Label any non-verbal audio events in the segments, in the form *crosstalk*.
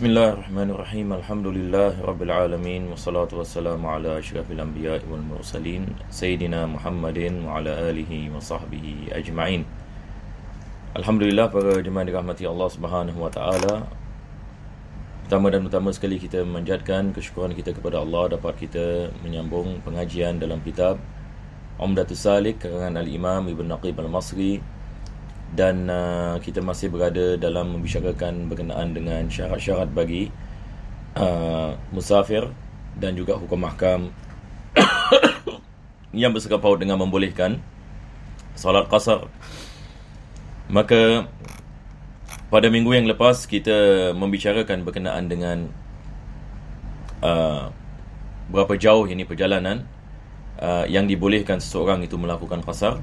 Bismillahirrahmanirrahim. Alhamdulillahirrabbilalamin. Wassalatu wassalamu ala ashrafil anbiya wal mursalin. Sayyidina Muhammadin wa ala alihi wa sahbihi ajma'in. Alhamdulillah para jemaah dirahmati Allah subhanahu wa ta'ala. Pertama dan utama sekali kita memanjatkan kesyukuran kita kepada Allah dapat kita menyambung pengajian dalam kitab Umdatul Salik, karangan Al-Imam Ibn Naqib Al-Masri dan uh, kita masih berada dalam membicarakan berkenaan dengan syarat-syarat bagi uh, musafir dan juga hukum mahkam *coughs* yang bersekap paut dengan membolehkan solat qasar maka pada minggu yang lepas kita membicarakan berkenaan dengan uh, berapa jauh ini perjalanan uh, yang dibolehkan seseorang itu melakukan qasar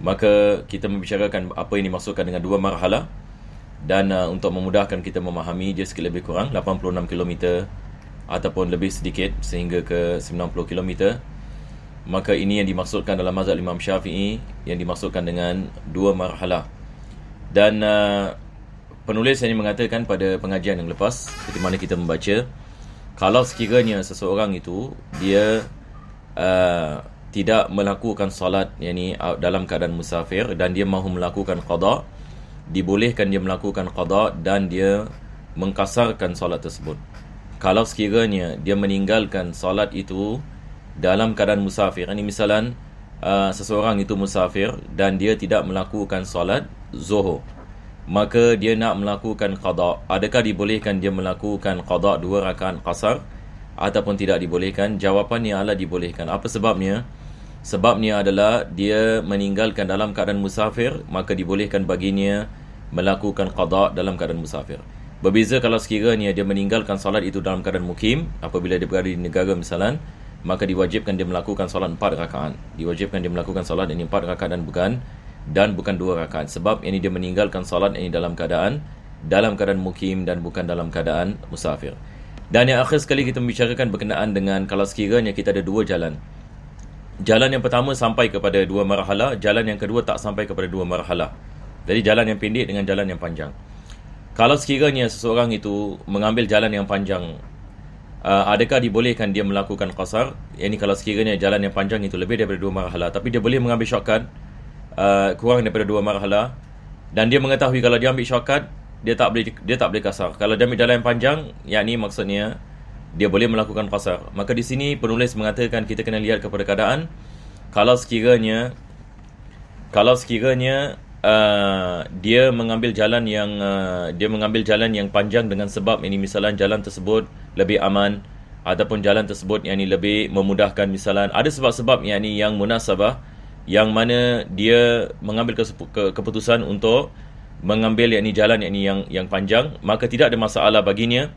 maka kita membicarakan apa yang dimaksudkan dengan dua marhalah dan uh, untuk memudahkan kita memahami dia sikit lebih kurang 86 km ataupun lebih sedikit sehingga ke 90 km maka ini yang dimaksudkan dalam mazhab Imam Syafi'i yang dimaksudkan dengan dua marhalah dan uh, penulis ini mengatakan pada pengajian yang lepas di mana kita membaca kalau sekiranya seseorang itu dia uh, tidak melakukan salat yang dalam keadaan musafir dan dia mahu melakukan qada dibolehkan dia melakukan qada dan dia mengkasarkan salat tersebut kalau sekiranya dia meninggalkan salat itu dalam keadaan musafir ini Misalan uh, seseorang itu musafir dan dia tidak melakukan salat zuhur maka dia nak melakukan qada adakah dibolehkan dia melakukan qada dua rakaat qasar ataupun tidak dibolehkan jawapannya adalah dibolehkan apa sebabnya Sebabnya adalah dia meninggalkan dalam keadaan musafir maka dibolehkan baginya melakukan qada dalam keadaan musafir. Berbeza kalau sekiranya dia meninggalkan salat itu dalam keadaan mukim apabila dia berada di negara misalan maka diwajibkan dia melakukan salat empat rakaan. Diwajibkan dia melakukan salat ini empat rakaan dan bukan dan bukan dua rakaan. sebab ini dia meninggalkan salat ini dalam keadaan dalam keadaan mukim dan bukan dalam keadaan musafir. Dan yang akhir sekali kita membicarakan berkenaan dengan kalau sekiranya kita ada dua jalan jalan yang pertama sampai kepada dua marhala, jalan yang kedua tak sampai kepada dua marhala. Jadi jalan yang pendek dengan jalan yang panjang. Kalau sekiranya seseorang itu mengambil jalan yang panjang, uh, adakah dibolehkan dia melakukan qasar? Ini yani kalau sekiranya jalan yang panjang itu lebih daripada dua marhala, tapi dia boleh mengambil syokat uh, kurang daripada dua marhala dan dia mengetahui kalau dia ambil syokat dia tak boleh dia tak boleh kasar. Kalau dia ambil jalan yang panjang, yakni maksudnya dia boleh melakukan qasar. Maka di sini penulis mengatakan kita kena lihat kepada keadaan kalau sekiranya kalau sekiranya uh, dia mengambil jalan yang uh, dia mengambil jalan yang panjang dengan sebab ini misalnya jalan tersebut lebih aman ataupun jalan tersebut yang ini lebih memudahkan misalnya ada sebab-sebab yang ini yang munasabah yang mana dia mengambil keputusan untuk mengambil yang ini jalan yang ini yang yang panjang maka tidak ada masalah baginya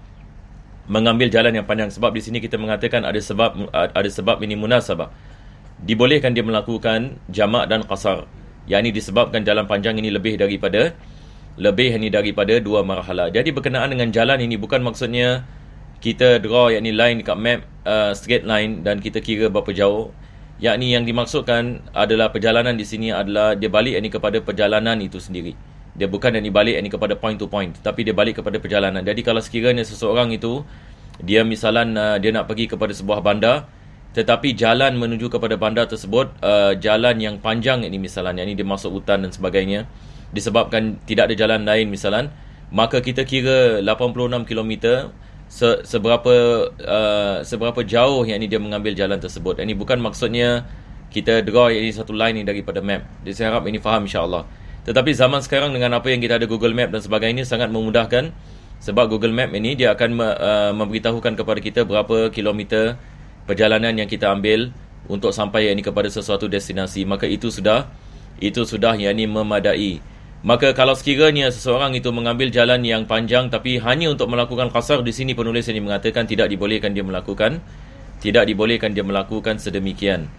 mengambil jalan yang panjang sebab di sini kita mengatakan ada sebab ada sebab ini munasabah dibolehkan dia melakukan jamak dan qasar yakni disebabkan jalan panjang ini lebih daripada lebih ini daripada dua marhalah jadi berkenaan dengan jalan ini bukan maksudnya kita draw yakni line dekat map uh, straight line dan kita kira berapa jauh yakni yang dimaksudkan adalah perjalanan di sini adalah dia balik ini kepada perjalanan itu sendiri dia bukan dan ni balik ni kepada point to point tapi dia balik kepada perjalanan jadi kalau sekiranya seseorang itu dia misalnya uh, dia nak pergi kepada sebuah bandar tetapi jalan menuju kepada bandar tersebut uh, jalan yang panjang ini misalnya ini dia masuk hutan dan sebagainya disebabkan tidak ada jalan lain misalan maka kita kira 86 km se- seberapa uh, seberapa jauh yang ini dia mengambil jalan tersebut ini bukan maksudnya kita draw ini satu line ini daripada map jadi saya harap ini faham insya Allah tetapi zaman sekarang dengan apa yang kita ada Google Map dan sebagainya sangat memudahkan sebab Google Map ini dia akan uh, memberitahukan kepada kita berapa kilometer perjalanan yang kita ambil untuk sampai ini kepada sesuatu destinasi. Maka itu sudah itu sudah yang ini memadai. Maka kalau sekiranya seseorang itu mengambil jalan yang panjang tapi hanya untuk melakukan kasar di sini penulis ini mengatakan tidak dibolehkan dia melakukan tidak dibolehkan dia melakukan sedemikian.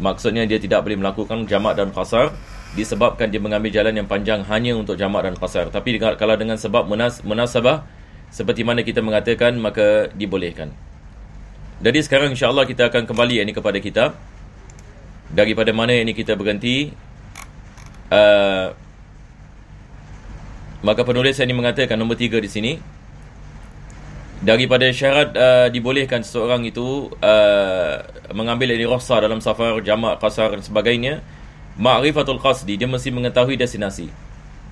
Maksudnya dia tidak boleh melakukan jamak dan kasar disebabkan dia mengambil jalan yang panjang hanya untuk jamak dan pasar. Tapi kalau dengan sebab munas, munasabah, seperti mana kita mengatakan, maka dibolehkan. Jadi sekarang insyaAllah kita akan kembali ini kepada kita. Daripada mana ini kita berganti, uh, maka penulis ini mengatakan nombor tiga di sini. Daripada syarat uh, dibolehkan seseorang itu uh, mengambil ini rosa dalam safar, jamak, pasar dan sebagainya, Ma'rifatul Qasdi Dia mesti mengetahui destinasi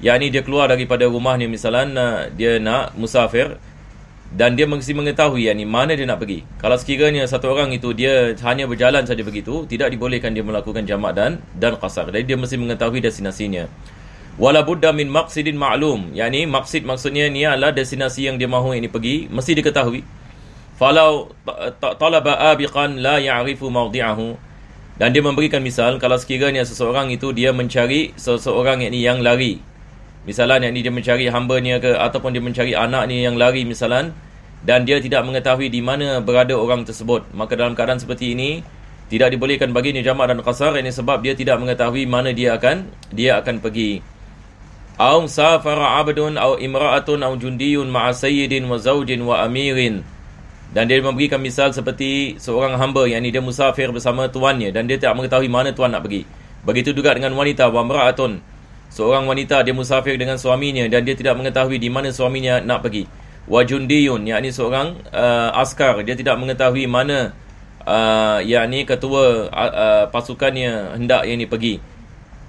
Yang ni dia keluar daripada rumah ni Misalnya uh, dia nak musafir Dan dia mesti mengetahui Yang ni mana dia nak pergi Kalau sekiranya satu orang itu Dia hanya berjalan saja begitu Tidak dibolehkan dia melakukan jamak dan dan qasar Jadi dia mesti mengetahui destinasinya Wala buddha min maqsidin ma'lum Yang ni maksid maksudnya ni adalah Destinasi yang dia mahu ini pergi Mesti diketahui Falau talaba abiqan la ya'rifu mawdi'ahu dan dia memberikan misal kalau sekiranya seseorang itu dia mencari seseorang yang ini yang lari. Misalan yang ini dia mencari hamba ni ke ataupun dia mencari anak ni yang lari misalan dan dia tidak mengetahui di mana berada orang tersebut. Maka dalam keadaan seperti ini tidak dibolehkan bagi ni jamak dan kasar ini sebab dia tidak mengetahui mana dia akan dia akan pergi. Aum safara abdun au imra'atun au jundiyun ma'a sayyidin wa zaujin wa amirin. Dan dia memberikan misal seperti seorang hamba yang ini dia musafir bersama tuannya dan dia tidak mengetahui mana tuan nak pergi. Begitu juga dengan wanita wamra'atun. Seorang wanita dia musafir dengan suaminya dan dia tidak mengetahui di mana suaminya nak pergi. Wajundiyun yakni seorang uh, askar dia tidak mengetahui mana uh, ini ketua uh, pasukannya hendak yang ini pergi.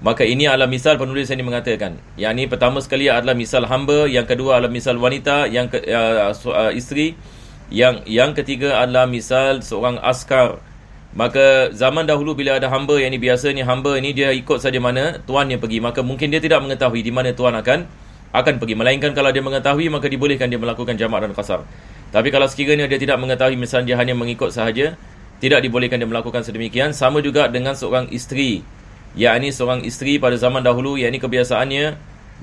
Maka ini adalah misal penulis ini mengatakan. Yang ini pertama sekali adalah misal hamba, yang kedua adalah misal wanita, yang ke, uh, uh, isteri yang yang ketiga adalah misal seorang askar maka zaman dahulu bila ada hamba yang ini biasanya hamba ini dia ikut saja mana tuannya pergi maka mungkin dia tidak mengetahui di mana tuan akan akan pergi melainkan kalau dia mengetahui maka dibolehkan dia melakukan jamak dan kasar. tapi kalau sekiranya dia tidak mengetahui misalnya dia hanya mengikut sahaja tidak dibolehkan dia melakukan sedemikian sama juga dengan seorang isteri ini seorang isteri pada zaman dahulu ini kebiasaannya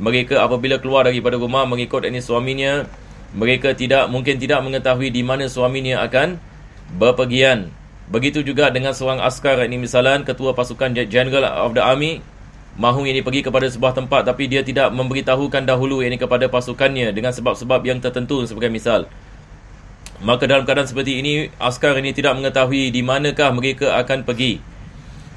mereka apabila keluar daripada rumah mengikut ini suaminya mereka tidak mungkin tidak mengetahui di mana suaminya akan berpergian. Begitu juga dengan seorang askar ini misalan ketua pasukan General of the Army mahu ini pergi kepada sebuah tempat tapi dia tidak memberitahukan dahulu ini kepada pasukannya dengan sebab-sebab yang tertentu sebagai misal. Maka dalam keadaan seperti ini askar ini tidak mengetahui di manakah mereka akan pergi.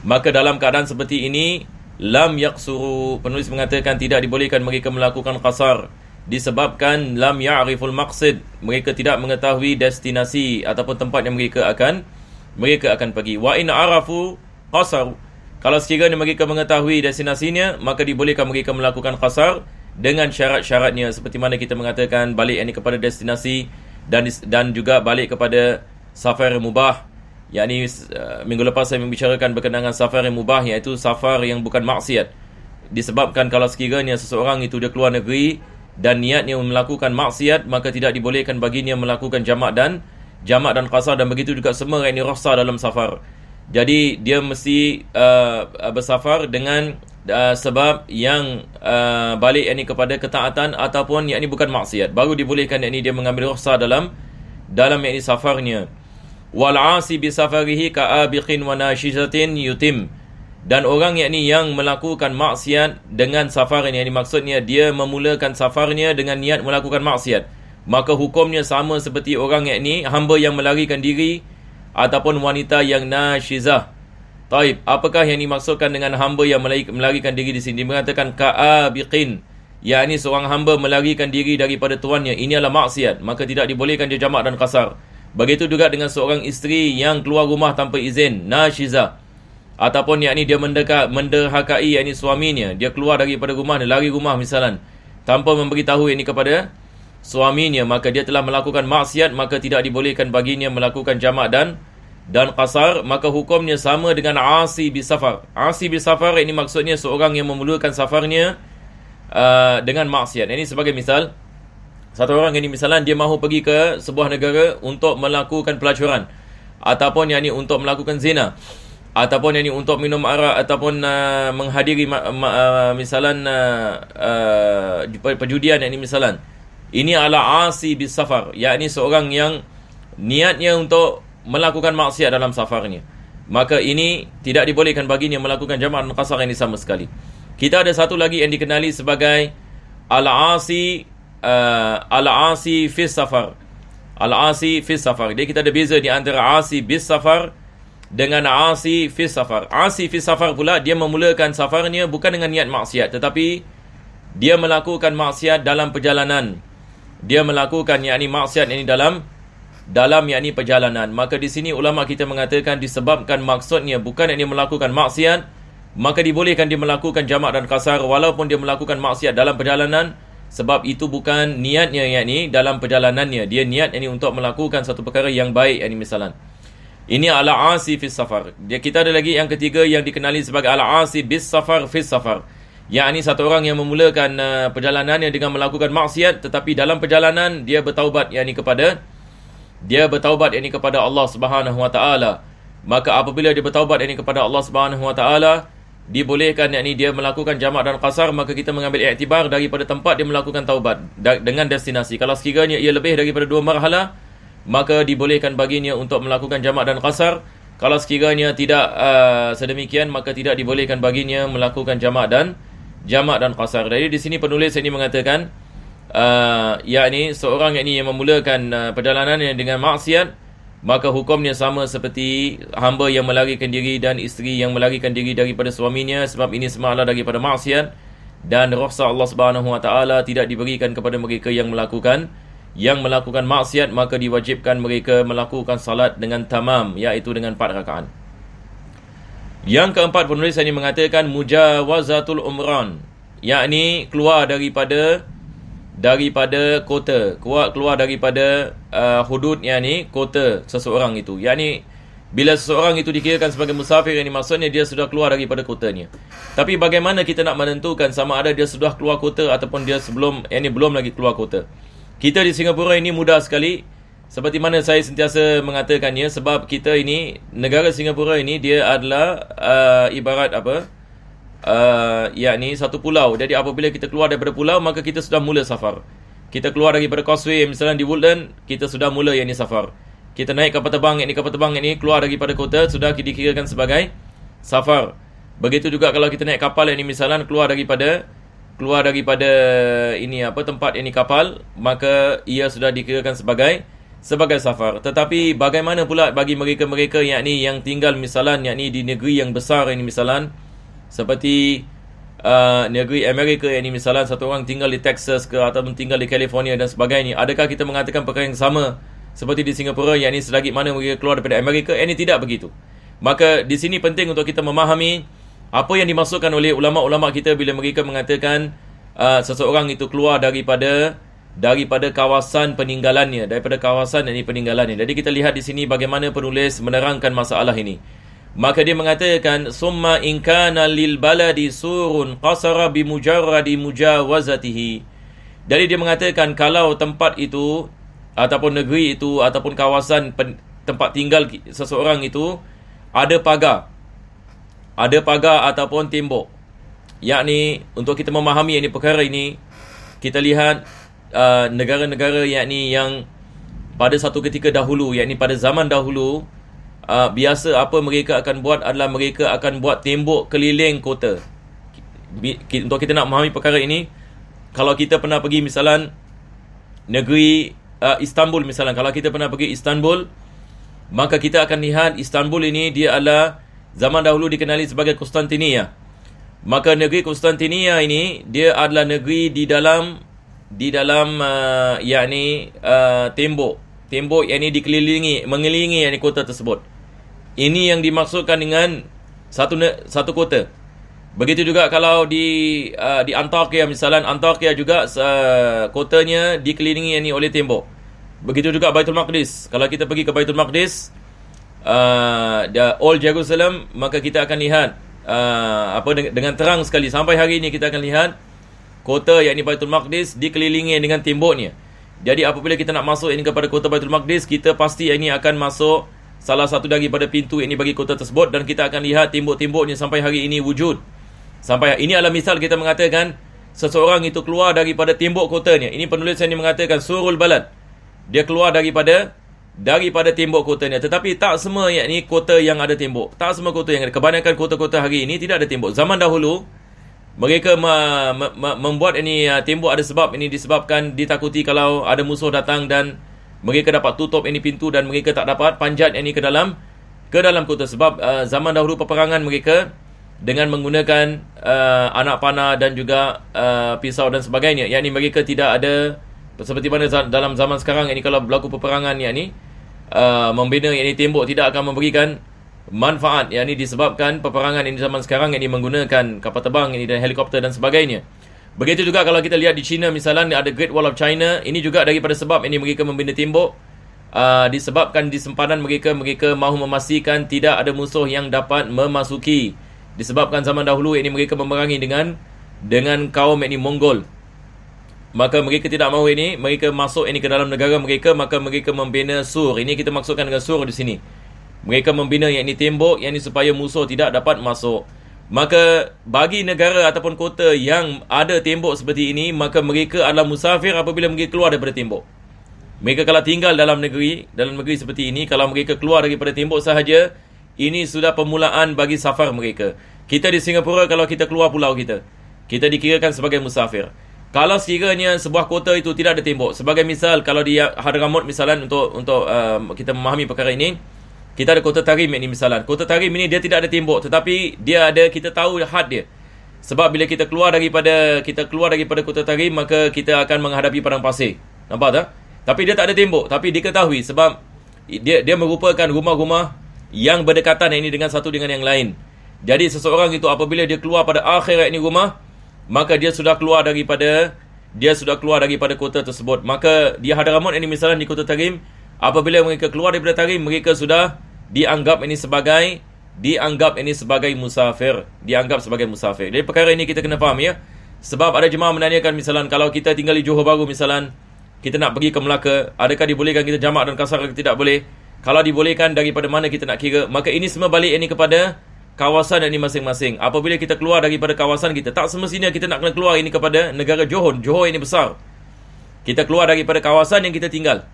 Maka dalam keadaan seperti ini lam yaqsuru penulis mengatakan tidak dibolehkan mereka melakukan qasar disebabkan lam ya'riful maqsid mereka tidak mengetahui destinasi ataupun tempat yang mereka akan mereka akan pergi wa in arafu qasar kalau sekiranya mereka mengetahui destinasinya maka dibolehkan mereka melakukan qasar dengan syarat-syaratnya seperti mana kita mengatakan balik ini kepada destinasi dan dan juga balik kepada safar mubah yakni uh, minggu lepas saya membicarakan berkenaan dengan safar mubah iaitu safar yang bukan maksiat disebabkan kalau sekiranya seseorang itu dia keluar negeri dan niatnya melakukan maksiat maka tidak dibolehkan baginya melakukan jamak dan jamak dan qasar dan begitu juga semua yang ini rasa dalam safar. Jadi dia mesti uh, bersafar dengan uh, sebab yang uh, balik ini kepada ketaatan ataupun yang ini bukan maksiat. Baru dibolehkan ini dia mengambil rukhsah dalam dalam ini safarnya. Wal asi bi safarihi ka abiqin wa nashizatin yutim dan orang yang ni yang melakukan maksiat dengan safarin yang maksudnya dia memulakan safarnya dengan niat melakukan maksiat maka hukumnya sama seperti orang yang ni hamba yang melarikan diri ataupun wanita yang nasyizah Taib, apakah yang dimaksudkan dengan hamba yang melarikan diri di sini? Dia mengatakan ka'abiqin. Ya, ini seorang hamba melarikan diri daripada tuannya. Ini adalah maksiat. Maka tidak dibolehkan dia jamak dan kasar. Begitu juga dengan seorang isteri yang keluar rumah tanpa izin. Nashizah ataupun yakni dia mendekat menderhakai yakni suaminya dia keluar daripada rumah dia lari rumah misalan tanpa memberitahu ini kepada suaminya maka dia telah melakukan maksiat maka tidak dibolehkan baginya melakukan jamak dan dan kasar maka hukumnya sama dengan asi bi safar asi bi safar ini maksudnya seorang yang memulakan safarnya uh, dengan maksiat ini sebagai misal satu orang ini misalan dia mahu pergi ke sebuah negara untuk melakukan pelacuran ataupun yakni untuk melakukan zina ataupun yang ini untuk minum arak ataupun uh, menghadiri ma- ma- uh, misalnya uh, uh, perjudian yang ini, misalnya ini ala asi bis safar ini seorang yang niatnya untuk melakukan maksiat dalam safarnya maka ini tidak dibolehkan baginya melakukan jamaah al-qasar ini sama sekali kita ada satu lagi yang dikenali sebagai ala asi uh, ala asi fis safar ala asi fis safar Jadi kita ada beza di antara asi bis safar dengan Asi fi safar. Asi fi safar pula dia memulakan safarnya bukan dengan niat maksiat tetapi dia melakukan maksiat dalam perjalanan. Dia melakukan yakni maksiat ini dalam dalam yakni perjalanan. Maka di sini ulama kita mengatakan disebabkan maksudnya bukan yakni melakukan maksiat maka dibolehkan dia melakukan jamak dan kasar walaupun dia melakukan maksiat dalam perjalanan sebab itu bukan niatnya yakni dalam perjalanannya dia niat yakni untuk melakukan satu perkara yang baik yakni misalnya ini al-asi fi safar. Dia kita ada lagi yang ketiga yang dikenali sebagai al-asi bis safar fi safar. Yang ini satu orang yang memulakan uh, yang dengan melakukan maksiat tetapi dalam perjalanan dia bertaubat yang ini kepada dia bertaubat yang ini kepada Allah Subhanahu wa taala. Maka apabila dia bertaubat yang ini kepada Allah Subhanahu wa taala, dibolehkan yakni dia melakukan jamak dan qasar maka kita mengambil iktibar daripada tempat dia melakukan taubat dengan destinasi kalau sekiranya ia lebih daripada dua marhalah maka dibolehkan baginya untuk melakukan jamak dan qasar kalau sekiranya tidak uh, sedemikian maka tidak dibolehkan baginya melakukan jamak dan jamak dan qasar jadi di sini penulis ini mengatakan uh, yakni seorang yang ini yang memulakan uh, perjalanannya dengan maksiat maka hukumnya sama seperti hamba yang melarikan diri dan isteri yang melarikan diri daripada suaminya sebab ini semua adalah daripada maksiat dan rahsia Allah Subhanahu Wa Taala tidak diberikan kepada mereka yang melakukan yang melakukan maksiat maka diwajibkan mereka melakukan salat dengan tamam iaitu dengan 4 rakaat. Yang keempat penulis ini mengatakan mujawazatul umran yakni keluar daripada daripada kota, keluar keluar daripada uh, hudud yakni kota seseorang itu. Yakni bila seseorang itu dikirakan sebagai musafir ini maksudnya dia sudah keluar daripada kotanya. Tapi bagaimana kita nak menentukan sama ada dia sudah keluar kota ataupun dia sebelum yakni belum lagi keluar kota? Kita di Singapura ini mudah sekali seperti mana saya sentiasa mengatakannya sebab kita ini negara Singapura ini dia adalah uh, ibarat apa? Uh, yakni satu pulau. Jadi apabila kita keluar daripada pulau maka kita sudah mula safar. Kita keluar daripada Causeway misalnya di Woodland kita sudah mula yakni safar. Kita naik kapal terbang ini kapal terbang ini keluar daripada kota sudah dikira sebagai safar. Begitu juga kalau kita naik kapal yang ini misalnya keluar daripada keluar daripada ini apa tempat ini kapal maka ia sudah dikirakan sebagai sebagai safar tetapi bagaimana pula bagi mereka-mereka yakni yang tinggal misalan yakni di negeri yang besar ini misalan seperti uh, negeri Amerika ini misalan satu orang tinggal di Texas ke ataupun tinggal di California dan sebagainya adakah kita mengatakan perkara yang sama seperti di Singapura yakni selagi mana mereka keluar daripada Amerika ini tidak begitu maka di sini penting untuk kita memahami apa yang dimasukkan oleh ulama-ulama kita bila mereka mengatakan uh, seseorang itu keluar daripada daripada kawasan peninggalannya daripada kawasan ini peninggalannya jadi kita lihat di sini bagaimana penulis menerangkan masalah ini maka dia mengatakan summa in kana lil baladi surun qasara bi mujarradi mujawazatihi jadi dia mengatakan kalau tempat itu ataupun negeri itu ataupun kawasan pen, tempat tinggal seseorang itu ada pagar ada pagar ataupun tembok. Yakni untuk kita memahami ini perkara ini kita lihat uh, negara-negara yakni yang pada satu ketika dahulu yakni pada zaman dahulu uh, biasa apa mereka akan buat adalah mereka akan buat tembok keliling kota. Untuk kita nak memahami perkara ini kalau kita pernah pergi misalan negeri uh, Istanbul misalan, kalau kita pernah pergi Istanbul maka kita akan lihat Istanbul ini dia adalah zaman dahulu dikenali sebagai Konstantinia. Maka negeri Konstantinia ini dia adalah negeri di dalam di dalam uh, yakni uh, tembok. Tembok yang ini dikelilingi mengelilingi yakni kota tersebut. Ini yang dimaksudkan dengan satu satu kota. Begitu juga kalau di uh, di Antakya misalnya Antakya juga uh, kotanya dikelilingi yakni oleh tembok. Begitu juga Baitul Maqdis. Kalau kita pergi ke Baitul Maqdis, uh, the old Jerusalem maka kita akan lihat uh, apa dengan, dengan terang sekali sampai hari ini kita akan lihat kota yang ini Baitul Maqdis dikelilingi dengan temboknya jadi apabila kita nak masuk ini kepada kota Baitul Maqdis kita pasti ini akan masuk salah satu pada pintu ini bagi kota tersebut dan kita akan lihat tembok-temboknya sampai hari ini wujud sampai ini adalah misal kita mengatakan seseorang itu keluar daripada tembok kotanya ini penulis saya yang mengatakan surul balad dia keluar daripada daripada tembok kota ni, tetapi tak semua ni kota yang ada tembok tak semua kota yang ada kebanyakan kota-kota hari ini tidak ada tembok zaman dahulu mereka ma, ma, ma, membuat ini uh, tembok ada sebab ini disebabkan ditakuti kalau ada musuh datang dan mereka dapat tutup ini pintu dan mereka tak dapat panjat ini ke dalam ke dalam kota sebab uh, zaman dahulu peperangan mereka dengan menggunakan uh, anak panah dan juga uh, pisau dan sebagainya yakni mereka tidak ada seperti mana dalam zaman sekarang ini kalau berlaku peperangan yakni ni Uh, membina yang ini tembok tidak akan memberikan manfaat yang ini disebabkan peperangan ini zaman sekarang yang ini menggunakan kapal terbang ini dan helikopter dan sebagainya. Begitu juga kalau kita lihat di China misalnya ada Great Wall of China ini juga daripada sebab ini mereka membina tembok uh, disebabkan di sempadan mereka mereka mahu memastikan tidak ada musuh yang dapat memasuki disebabkan zaman dahulu ini mereka memerangi dengan dengan kaum ini Mongol Maka mereka tidak mahu ini, mereka masuk ini ke dalam negara mereka, maka mereka membina sur. Ini kita maksudkan dengan sur di sini. Mereka membina yang ini tembok, yang ini supaya musuh tidak dapat masuk. Maka bagi negara ataupun kota yang ada tembok seperti ini, maka mereka adalah musafir apabila mereka keluar daripada tembok. Mereka kalau tinggal dalam negeri, dalam negeri seperti ini, kalau mereka keluar daripada tembok sahaja, ini sudah permulaan bagi safar mereka. Kita di Singapura kalau kita keluar pulau kita, kita dikirakan sebagai musafir. Kalau sekiranya sebuah kota itu tidak ada tembok, sebagai misal kalau di Hadramaut misalan untuk untuk uh, kita memahami perkara ini, kita ada kota Tarim ini misalan. Kota Tarim ini dia tidak ada tembok tetapi dia ada kita tahu had dia. Sebab bila kita keluar daripada kita keluar daripada kota Tarim maka kita akan menghadapi padang pasir. Nampak tak? Tapi dia tak ada tembok tapi diketahui sebab dia dia merupakan rumah-rumah yang berdekatan ini dengan satu dengan yang lain. Jadi seseorang itu apabila dia keluar pada akhirat ini rumah, maka dia sudah keluar daripada dia sudah keluar daripada kota tersebut maka dia Hadramaut ini misalnya di kota Tarim apabila mereka keluar daripada Tarim mereka sudah dianggap ini sebagai dianggap ini sebagai musafir dianggap sebagai musafir jadi perkara ini kita kena faham ya sebab ada jemaah menanyakan misalan kalau kita tinggal di Johor Bahru misalan kita nak pergi ke Melaka adakah dibolehkan kita jamak dan kasar atau tidak boleh kalau dibolehkan daripada mana kita nak kira maka ini semua balik ini kepada kawasan yang ini masing-masing. Apabila kita keluar daripada kawasan kita, tak semestinya kita nak kena keluar ini kepada negara Johor. Johor ini besar. Kita keluar daripada kawasan yang kita tinggal.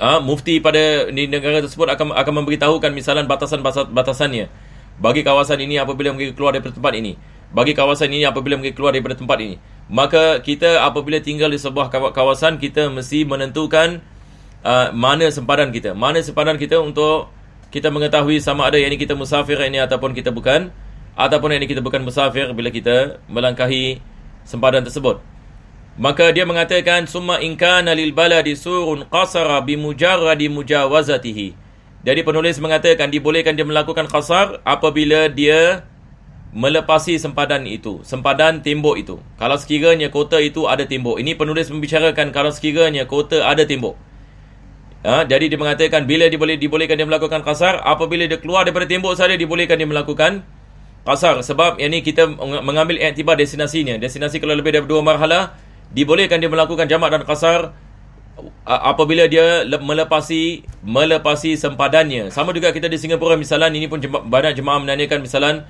Ha, mufti pada negara tersebut akan akan memberitahukan misalan batasan batasannya. Bagi kawasan ini apabila mungkin keluar daripada tempat ini. Bagi kawasan ini apabila mungkin keluar daripada tempat ini. Maka kita apabila tinggal di sebuah kawasan kita mesti menentukan uh, mana sempadan kita. Mana sempadan kita untuk kita mengetahui sama ada yang ini kita musafir ini ataupun kita bukan ataupun yang ini kita bukan musafir bila kita melangkahi sempadan tersebut maka dia mengatakan summa in kana lil baladi surun qasara bi mujarradi mujawazatihi jadi penulis mengatakan dibolehkan dia melakukan qasar apabila dia melepasi sempadan itu sempadan tembok itu kalau sekiranya kota itu ada tembok ini penulis membicarakan kalau sekiranya kota ada tembok Ha, jadi dia mengatakan bila diboleh dibolehkan dia melakukan kasar apabila dia keluar daripada tembok saja dibolehkan dia melakukan kasar sebab yang ini kita mengambil iktibar destinasinya destinasi kalau lebih daripada dua marhalah dibolehkan dia melakukan jamak dan kasar apabila dia melepasi melepasi sempadannya sama juga kita di Singapura misalan ini pun banyak jemaah menanyakan misalan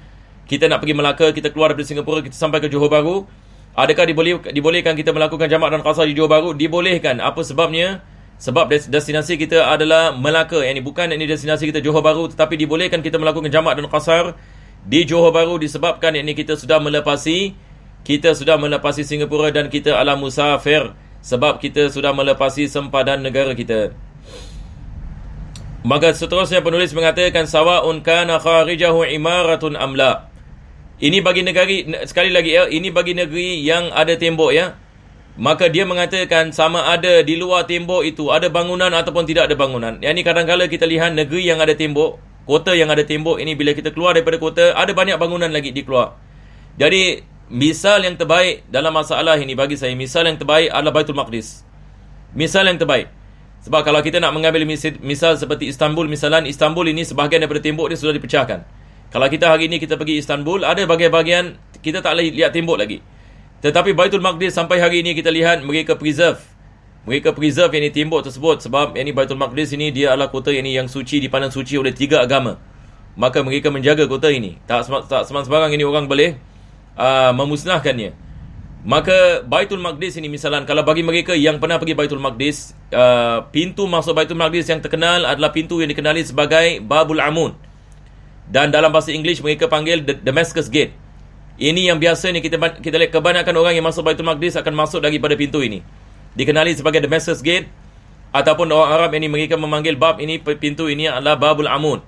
kita nak pergi Melaka kita keluar daripada Singapura kita sampai ke Johor Bahru adakah dibolehkan kita melakukan jamak dan kasar di Johor Bahru dibolehkan apa sebabnya sebab destinasi kita adalah Melaka. Ini eh, bukan ini destinasi kita Johor Bahru tetapi dibolehkan kita melakukan jamak dan kasar di Johor Bahru disebabkan ini kita sudah melepasi kita sudah melepasi Singapura dan kita ala musafir sebab kita sudah melepasi sempadan negara kita. Maka seterusnya penulis mengatakan sawa unkana kharijahu imaratun amla. Ini bagi negeri sekali lagi ya, ini bagi negeri yang ada tembok ya. Maka dia mengatakan sama ada di luar tembok itu ada bangunan ataupun tidak ada bangunan. Yang ini kadang kala kita lihat negeri yang ada tembok, kota yang ada tembok ini bila kita keluar daripada kota, ada banyak bangunan lagi di keluar. Jadi, misal yang terbaik dalam masalah ini bagi saya, misal yang terbaik adalah Baitul Maqdis. Misal yang terbaik. Sebab kalau kita nak mengambil misal, misal seperti Istanbul, misalan Istanbul ini sebahagian daripada tembok dia sudah dipecahkan. Kalau kita hari ini kita pergi Istanbul, ada bagian-bagian kita tak boleh lihat tembok lagi. Tetapi Baitul Maqdis sampai hari ini kita lihat mereka preserve. Mereka preserve yang ini tembok tersebut sebab yang ini Baitul Maqdis ini dia adalah kota yang ini yang suci dipandang suci oleh tiga agama. Maka mereka menjaga kota ini. Tak tak sembarang ini orang boleh uh, memusnahkannya. Maka Baitul Maqdis ini misalan kalau bagi mereka yang pernah pergi Baitul Maqdis, uh, pintu masuk Baitul Maqdis yang terkenal adalah pintu yang dikenali sebagai Babul Amun. Dan dalam bahasa Inggeris mereka panggil The Damascus Gate. Ini yang biasa ni kita kita lihat kebanyakan orang yang masuk Baitul Maqdis akan masuk daripada pintu ini. Dikenali sebagai the Damascus Gate ataupun orang Arab ini mereka memanggil bab ini pintu ini adalah Babul Amun.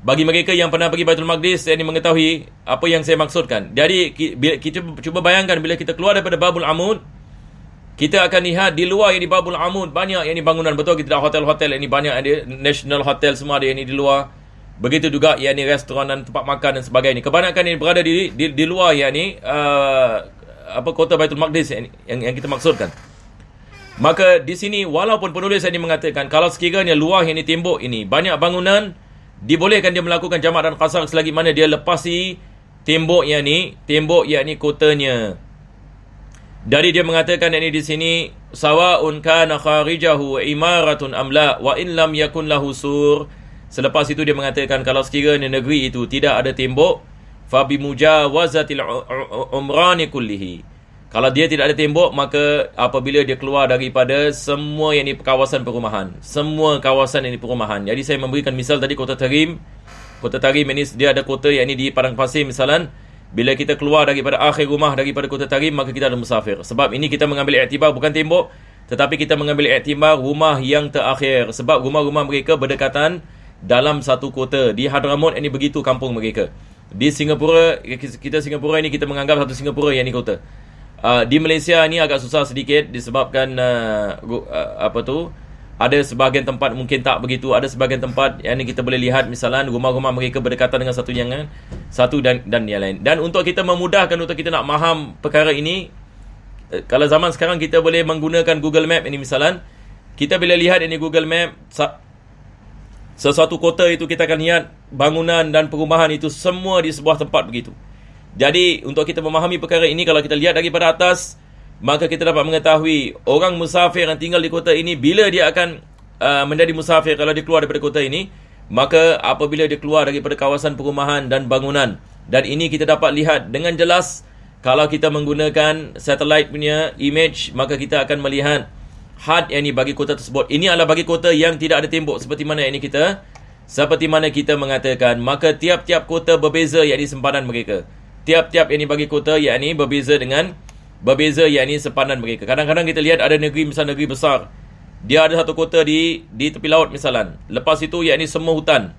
Bagi mereka yang pernah pergi Baitul Maqdis, saya ini mengetahui apa yang saya maksudkan. Jadi kita cuba bayangkan bila kita keluar daripada Babul Amun, kita akan lihat di luar ini Babul Amun banyak yang ini bangunan betul kita ada hotel-hotel ini banyak ada national hotel semua ada yang ini di luar. Begitu juga ya ni restoran dan tempat makan dan sebagainya. Kebanyakan ini berada di di, di luar yakni uh, apa kota Baitul Maqdis yang, yang yang kita maksudkan. Maka di sini walaupun penulis ini mengatakan kalau sekiranya luar yang ditembok ini banyak bangunan dibolehkan dia melakukan jamak dan qasar selagi mana dia lepasi tembok yang ni, tembok yang ni kotanya. Dari dia mengatakan ini di sini sawaun kana kharijahu imaratun amla wa in lam yakun lahu sur Selepas itu dia mengatakan kalau sekiranya negeri itu tidak ada tembok, fabi mujawazatil umrani kullihi. Kalau dia tidak ada tembok, maka apabila dia keluar daripada semua yang ini kawasan perumahan. Semua kawasan yang ini perumahan. Jadi saya memberikan misal tadi kota Tarim. Kota Tarim ini dia ada kota yang ini di Padang Pasir Misalan Bila kita keluar daripada akhir rumah daripada kota Tarim, maka kita ada musafir. Sebab ini kita mengambil iktibar bukan tembok, tetapi kita mengambil iktibar rumah yang terakhir. Sebab rumah-rumah mereka berdekatan dalam satu kota di Hadramaut ini begitu kampung mereka di Singapura kita Singapura ini kita menganggap satu Singapura yang ini kota uh, ah, di Malaysia ini agak susah sedikit disebabkan uh, uh, apa tu ada sebahagian tempat mungkin tak begitu ada sebahagian tempat yang ini kita boleh lihat misalnya rumah-rumah mereka berdekatan dengan satu yang satu dan dan yang lain dan untuk kita memudahkan untuk kita nak maham perkara ini eh, kalau zaman sekarang kita boleh menggunakan Google Map ini misalan kita bila lihat ini Google Map Sesuatu kota itu kita akan lihat bangunan dan perumahan itu semua di sebuah tempat begitu. Jadi untuk kita memahami perkara ini kalau kita lihat daripada atas maka kita dapat mengetahui orang musafir yang tinggal di kota ini bila dia akan uh, menjadi musafir kalau dia keluar daripada kota ini maka apabila dia keluar daripada kawasan perumahan dan bangunan dan ini kita dapat lihat dengan jelas kalau kita menggunakan satellite punya image maka kita akan melihat had yang ini bagi kota tersebut ini adalah bagi kota yang tidak ada tembok seperti mana yang ini kita seperti mana kita mengatakan maka tiap-tiap kota berbeza yakni sempadan mereka tiap-tiap yang ini bagi kota ini berbeza dengan berbeza ini sempadan mereka kadang-kadang kita lihat ada negeri misal negeri besar dia ada satu kota di di tepi laut misalan lepas itu ini semua hutan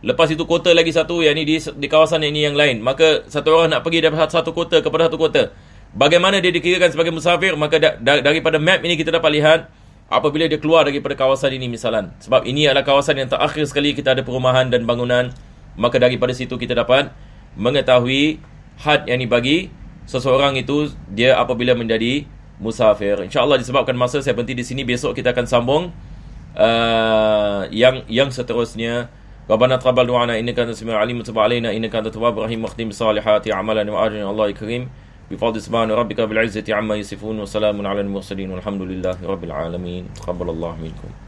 lepas itu kota lagi satu ini di di kawasan yang ini yang lain maka satu orang nak pergi dari satu kota kepada satu kota bagaimana dia dikirakan sebagai musafir maka da- da- daripada map ini kita dapat lihat apabila dia keluar daripada kawasan ini misalan sebab ini adalah kawasan yang terakhir sekali kita ada perumahan dan bangunan maka daripada situ kita dapat mengetahui had yang dibagi seseorang itu dia apabila menjadi musafir insyaallah disebabkan masa saya berhenti di sini besok kita akan sambung uh, yang yang seterusnya ربنا تقبل دعانا انك انت السميع العليم وتب علينا انك انت التواب الرحيم واختم بالصالحات اعمالا واجرنا الله الكريم بفضل سبحان ربك بالعزة عما يصفون وسلام على المرسلين والحمد لله رب العالمين تقبل الله منكم